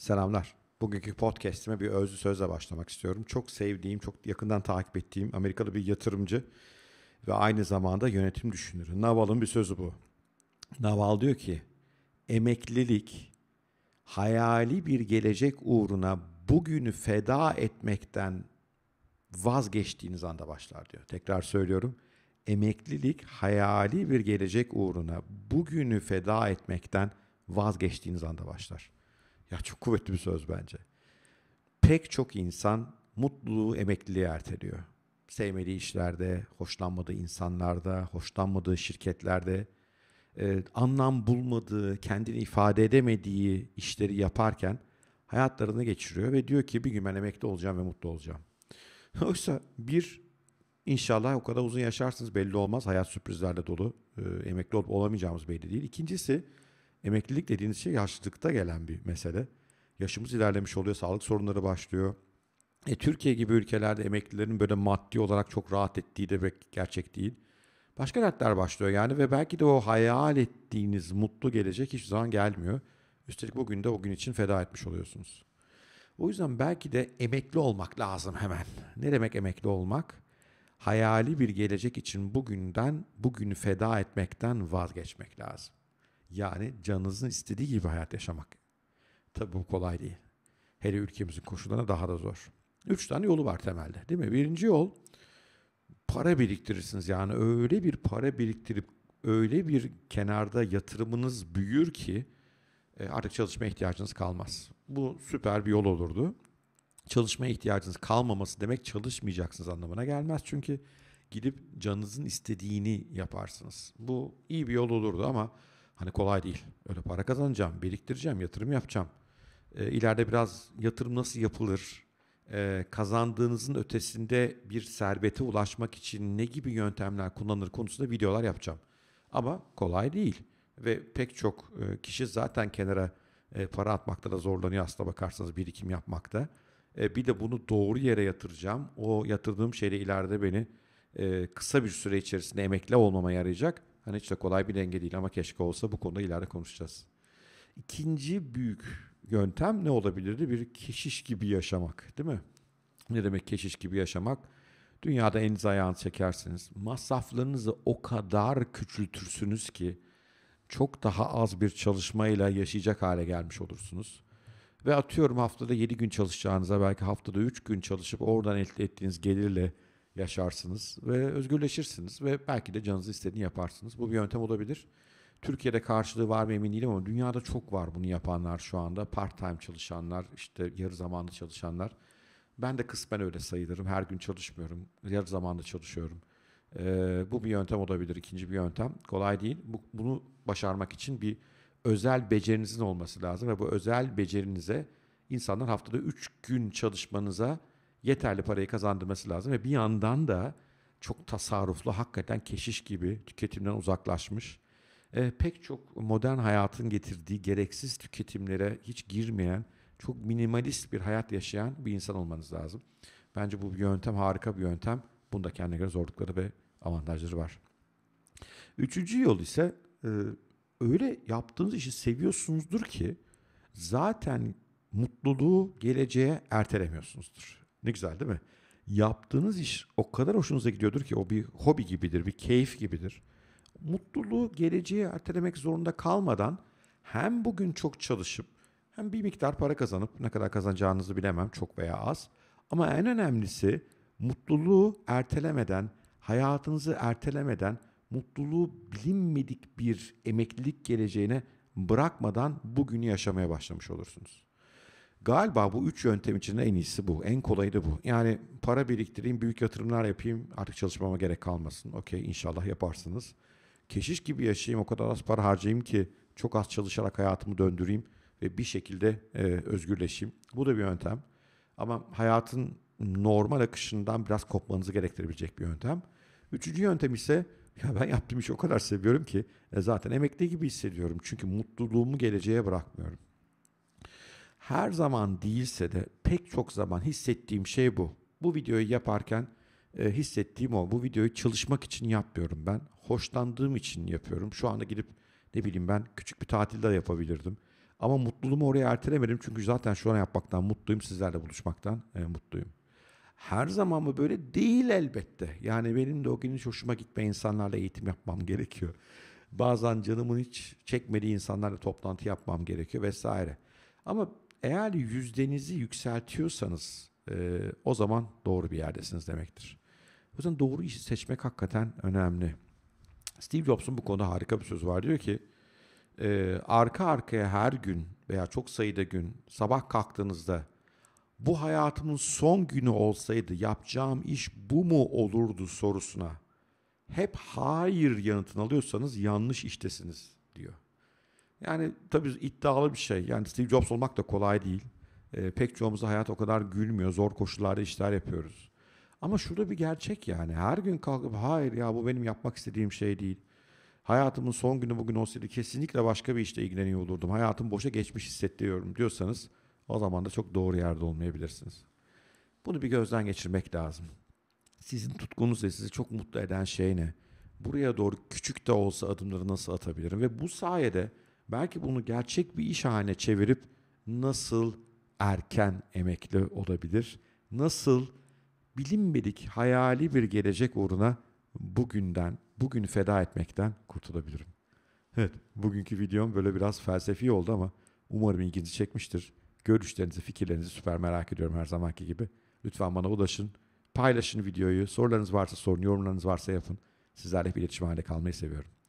Selamlar. Bugünkü podcast'ime bir özlü sözle başlamak istiyorum. Çok sevdiğim, çok yakından takip ettiğim Amerikalı bir yatırımcı ve aynı zamanda yönetim düşünürü. Naval'ın bir sözü bu. Naval diyor ki, emeklilik hayali bir gelecek uğruna bugünü feda etmekten vazgeçtiğiniz anda başlar diyor. Tekrar söylüyorum. Emeklilik hayali bir gelecek uğruna bugünü feda etmekten vazgeçtiğiniz anda başlar. Ya çok kuvvetli bir söz bence. Pek çok insan mutluluğu emekliliğe erteliyor. Sevmediği işlerde, hoşlanmadığı insanlarda, hoşlanmadığı şirketlerde, e, anlam bulmadığı, kendini ifade edemediği işleri yaparken hayatlarını geçiriyor ve diyor ki bir gün ben emekli olacağım ve mutlu olacağım. Oysa bir inşallah o kadar uzun yaşarsınız belli olmaz. Hayat sürprizlerle dolu. E, emekli olup olamayacağımız belli değil. İkincisi Emeklilik dediğiniz şey yaşlılıkta gelen bir mesele. Yaşımız ilerlemiş oluyor, sağlık sorunları başlıyor. E, Türkiye gibi ülkelerde emeklilerin böyle maddi olarak çok rahat ettiği de gerçek değil. Başka dertler başlıyor yani ve belki de o hayal ettiğiniz mutlu gelecek hiçbir zaman gelmiyor. Üstelik bugün de o gün için feda etmiş oluyorsunuz. O yüzden belki de emekli olmak lazım hemen. Ne demek emekli olmak? Hayali bir gelecek için bugünden, bugünü feda etmekten vazgeçmek lazım. Yani canınızın istediği gibi hayat yaşamak. Tabi bu kolay değil. Hele ülkemizin koşullarına daha da zor. Üç tane yolu var temelde değil mi? Birinci yol para biriktirirsiniz. Yani öyle bir para biriktirip öyle bir kenarda yatırımınız büyür ki e, artık çalışma ihtiyacınız kalmaz. Bu süper bir yol olurdu. Çalışmaya ihtiyacınız kalmaması demek çalışmayacaksınız anlamına gelmez. Çünkü gidip canınızın istediğini yaparsınız. Bu iyi bir yol olurdu ama Hani kolay değil. Öyle para kazanacağım, biriktireceğim, yatırım yapacağım. E, ileride biraz yatırım nasıl yapılır? E, kazandığınızın ötesinde bir servete ulaşmak için ne gibi yöntemler kullanılır konusunda videolar yapacağım. Ama kolay değil. Ve pek çok e, kişi zaten kenara e, para atmakta da zorlanıyor aslına bakarsanız birikim yapmakta. E, bir de bunu doğru yere yatıracağım. O yatırdığım şeyle ileride beni e, kısa bir süre içerisinde emekli olmama yarayacak. Hani hiç de kolay bir denge değil ama keşke olsa bu konuda ileride konuşacağız. İkinci büyük yöntem ne olabilirdi? Bir keşiş gibi yaşamak değil mi? Ne demek keşiş gibi yaşamak? Dünyada en ayağını çekersiniz. Masraflarınızı o kadar küçültürsünüz ki çok daha az bir çalışmayla yaşayacak hale gelmiş olursunuz. Ve atıyorum haftada 7 gün çalışacağınıza belki haftada 3 gün çalışıp oradan elde ettiğiniz gelirle yaşarsınız ve özgürleşirsiniz ve belki de canınızı istediğini yaparsınız. Bu bir yöntem olabilir. Türkiye'de karşılığı var mı emin değilim ama dünyada çok var bunu yapanlar şu anda. Part time çalışanlar, işte yarı zamanlı çalışanlar. Ben de kısmen öyle sayılırım. Her gün çalışmıyorum. Yarı zamanlı çalışıyorum. Ee, bu bir yöntem olabilir. İkinci bir yöntem. Kolay değil. Bu, bunu başarmak için bir özel becerinizin olması lazım ve bu özel becerinize insanlar haftada 3 gün çalışmanıza yeterli parayı kazandırması lazım ve bir yandan da çok tasarruflu, hakikaten keşiş gibi tüketimden uzaklaşmış, e, pek çok modern hayatın getirdiği gereksiz tüketimlere hiç girmeyen, çok minimalist bir hayat yaşayan bir insan olmanız lazım. Bence bu bir yöntem harika bir yöntem. Bunda kendine göre zorlukları ve avantajları var. Üçüncü yol ise e, öyle yaptığınız işi seviyorsunuzdur ki zaten mutluluğu geleceğe ertelemiyorsunuzdur. Ne güzel değil mi? Yaptığınız iş o kadar hoşunuza gidiyordur ki o bir hobi gibidir, bir keyif gibidir. Mutluluğu geleceğe ertelemek zorunda kalmadan hem bugün çok çalışıp hem bir miktar para kazanıp ne kadar kazanacağınızı bilemem çok veya az. Ama en önemlisi mutluluğu ertelemeden, hayatınızı ertelemeden, mutluluğu bilinmedik bir emeklilik geleceğine bırakmadan bugünü yaşamaya başlamış olursunuz. Galiba bu üç yöntem içinde en iyisi bu. En kolayı da bu. Yani para biriktireyim, büyük yatırımlar yapayım. Artık çalışmama gerek kalmasın. Okey inşallah yaparsınız. Keşiş gibi yaşayayım, o kadar az para harcayayım ki çok az çalışarak hayatımı döndüreyim ve bir şekilde e, özgürleşeyim. Bu da bir yöntem. Ama hayatın normal akışından biraz kopmanızı gerektirebilecek bir yöntem. Üçüncü yöntem ise ya ben yaptığım işi o kadar seviyorum ki e, zaten emekli gibi hissediyorum. Çünkü mutluluğumu geleceğe bırakmıyorum her zaman değilse de pek çok zaman hissettiğim şey bu. Bu videoyu yaparken e, hissettiğim o. Bu videoyu çalışmak için yapmıyorum ben. Hoşlandığım için yapıyorum. Şu anda gidip ne bileyim ben küçük bir tatilde yapabilirdim. Ama mutluluğumu oraya ertelemedim çünkü zaten şu an yapmaktan mutluyum. Sizlerle buluşmaktan e, mutluyum. Her zaman mı böyle? Değil elbette. Yani benim de o gün hiç hoşuma gitme insanlarla eğitim yapmam gerekiyor. Bazen canımın hiç çekmediği insanlarla toplantı yapmam gerekiyor vesaire. Ama eğer yüzdenizi yükseltiyorsanız e, o zaman doğru bir yerdesiniz demektir. O yüzden doğru işi seçmek hakikaten önemli. Steve Jobs'un bu konuda harika bir söz var. Diyor ki e, arka arkaya her gün veya çok sayıda gün sabah kalktığınızda bu hayatımın son günü olsaydı yapacağım iş bu mu olurdu sorusuna hep hayır yanıtını alıyorsanız yanlış iştesiniz diyor. Yani tabii iddialı bir şey. Yani Steve Jobs olmak da kolay değil. E, pek çoğumuzda hayat o kadar gülmüyor. Zor koşullarda işler yapıyoruz. Ama şurada bir gerçek yani. Her gün kalkıp hayır ya bu benim yapmak istediğim şey değil. Hayatımın son günü bugün olsaydı kesinlikle başka bir işle ilgileniyor olurdum. Hayatım boşa geçmiş hissettiriyorum diyorsanız o zaman da çok doğru yerde olmayabilirsiniz. Bunu bir gözden geçirmek lazım. Sizin tutkunuz ve sizi çok mutlu eden şey ne? Buraya doğru küçük de olsa adımları nasıl atabilirim? Ve bu sayede belki bunu gerçek bir iş haline çevirip nasıl erken emekli olabilir? Nasıl bilinmedik hayali bir gelecek uğruna bugünden, bugün feda etmekten kurtulabilirim? Evet, bugünkü videom böyle biraz felsefi oldu ama umarım ilginizi çekmiştir. Görüşlerinizi, fikirlerinizi süper merak ediyorum her zamanki gibi. Lütfen bana ulaşın, paylaşın videoyu. Sorularınız varsa sorun, yorumlarınız varsa yapın. Sizlerle bir iletişim halinde kalmayı seviyorum.